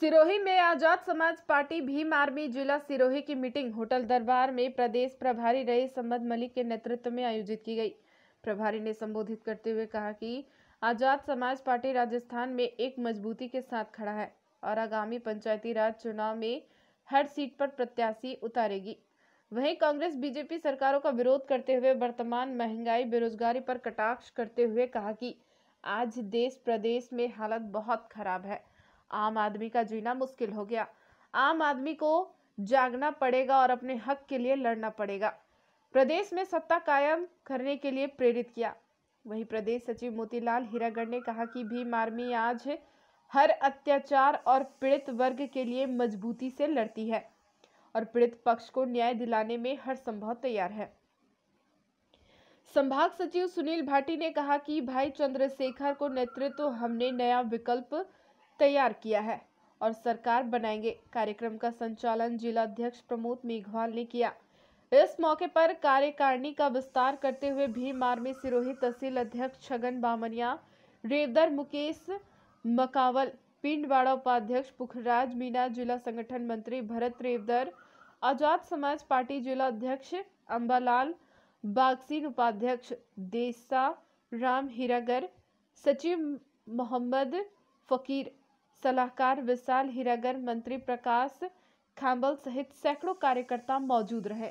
सिरोही में आजाद समाज party Bhim army जिला सिरोही की मीटिंग होटल दरबार में प्रदेश प्रभारी रहे सम्मद मलिक के नेतृत्व में आयोजित की गई प्रभारी ने संबोधित करते हुए कहा कि आजाद समाज पार्टी राजस्थान में एक मजबूती के साथ खड़ा है और आगामी पंचायती राज चुनाव में हर सीट पर प्रत्याशी उतारेगी वहीं कांग्रेस बीजेपी सरकारों का विरोध करते हुए वर्तमान महंगाई बेरोजगारी पर कटाक्ष करते हुए कहा कि आज देश प्रदेश में हालत बहुत खराब है आम आदमी का जीना मुश्किल हो गया आम आदमी को जागना पड़ेगा और अपने हक के लिए लड़ना पड़ेगा प्रदेश में सत्ता कायम करने के लिए प्रेरित किया वहीं प्रदेश सचिव मोतीलाल हीरागढ़ ने कहा कि भीम आर्मी आज हर अत्याचार और पीड़ित वर्ग के लिए मजबूती से लड़ती है और पीड़ित पक्ष को न्याय दिलाने में हर संभव तैयार है संभाग सचिव सुनील भाटी ने कहा कि भाई चंद्रशेखर को नेतृत्व हमने नया विकल्प तैयार किया है और सरकार बनाएंगे कार्यक्रम का संचालन जिला अध्यक्ष प्रमोद मेघवाल ने किया इस मौके पर कार्यकारिणी का विस्तार करते हुए भीम आर्मी सिरोही तहसील अध्यक्ष छगन बामनिया रेवदर मुकेश मकावल पिंडवाड़ा उपाध्यक्ष पुखराज मीना जिला संगठन मंत्री भरत रेवदर आजाद समाज पार्टी जिला अध्यक्ष अम्बालाल बागसिंह उपाध्यक्ष देसा राम हिरागर सचिव मोहम्मद फकीर सलाहकार विशाल हीरागर मंत्री प्रकाश खांबल सहित सैकड़ों कार्यकर्ता मौजूद रहे